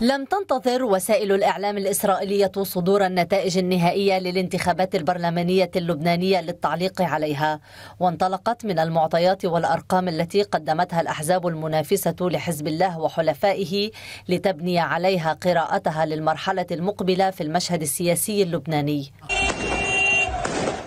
لم تنتظر وسائل الإعلام الإسرائيلية صدور النتائج النهائية للانتخابات البرلمانية اللبنانية للتعليق عليها وانطلقت من المعطيات والأرقام التي قدمتها الأحزاب المنافسة لحزب الله وحلفائه لتبني عليها قراءتها للمرحلة المقبلة في المشهد السياسي اللبناني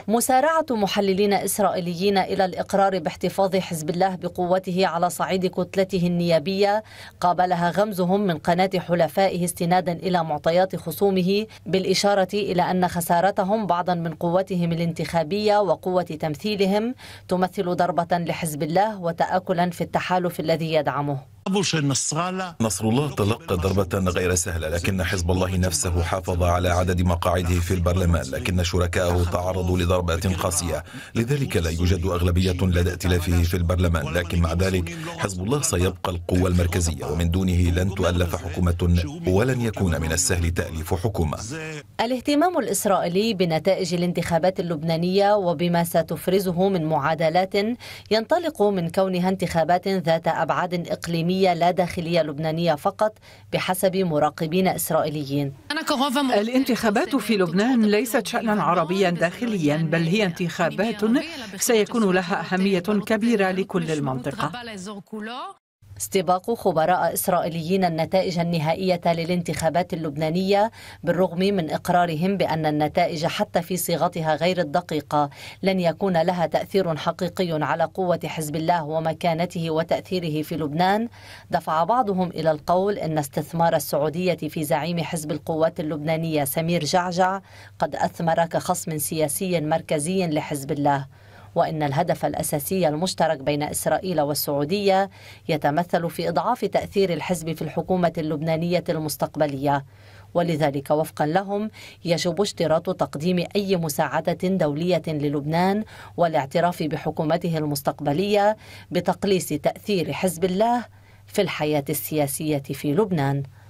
مسارعة محللين إسرائيليين إلى الإقرار باحتفاظ حزب الله بقوته على صعيد كتلته النيابية قابلها غمزهم من قناة حلفائه استنادا إلى معطيات خصومه بالإشارة إلى أن خسارتهم بعضا من قوتهم الانتخابية وقوة تمثيلهم تمثل ضربة لحزب الله وتآكلا في التحالف الذي يدعمه نصر الله تلقى ضربة غير سهلة لكن حزب الله نفسه حافظ على عدد مقاعده في البرلمان لكن شركائه تعرضوا لضربات قاسية لذلك لا يوجد أغلبية لدى ائتلافه في البرلمان لكن مع ذلك حزب الله سيبقى القوة المركزية ومن دونه لن تؤلف حكومة ولن يكون من السهل تأليف حكومة الاهتمام الإسرائيلي بنتائج الانتخابات اللبنانية وبما ستفرزه من معادلات ينطلق من كونها انتخابات ذات أبعاد إقليمية لا داخلية لبنانية فقط بحسب مراقبين إسرائيليين الانتخابات في لبنان ليست شأنا عربيا داخليا بل هي انتخابات سيكون لها أهمية كبيرة لكل المنطقة استباق خبراء إسرائيليين النتائج النهائية للانتخابات اللبنانية بالرغم من إقرارهم بأن النتائج حتى في صيغتها غير الدقيقة لن يكون لها تأثير حقيقي على قوة حزب الله ومكانته وتأثيره في لبنان دفع بعضهم إلى القول أن استثمار السعودية في زعيم حزب القوات اللبنانية سمير جعجع قد أثمر كخصم سياسي مركزي لحزب الله وان الهدف الاساسي المشترك بين اسرائيل والسعوديه يتمثل في اضعاف تاثير الحزب في الحكومه اللبنانيه المستقبليه ولذلك وفقا لهم يجب اشتراط تقديم اي مساعده دوليه للبنان والاعتراف بحكومته المستقبليه بتقليص تاثير حزب الله في الحياه السياسيه في لبنان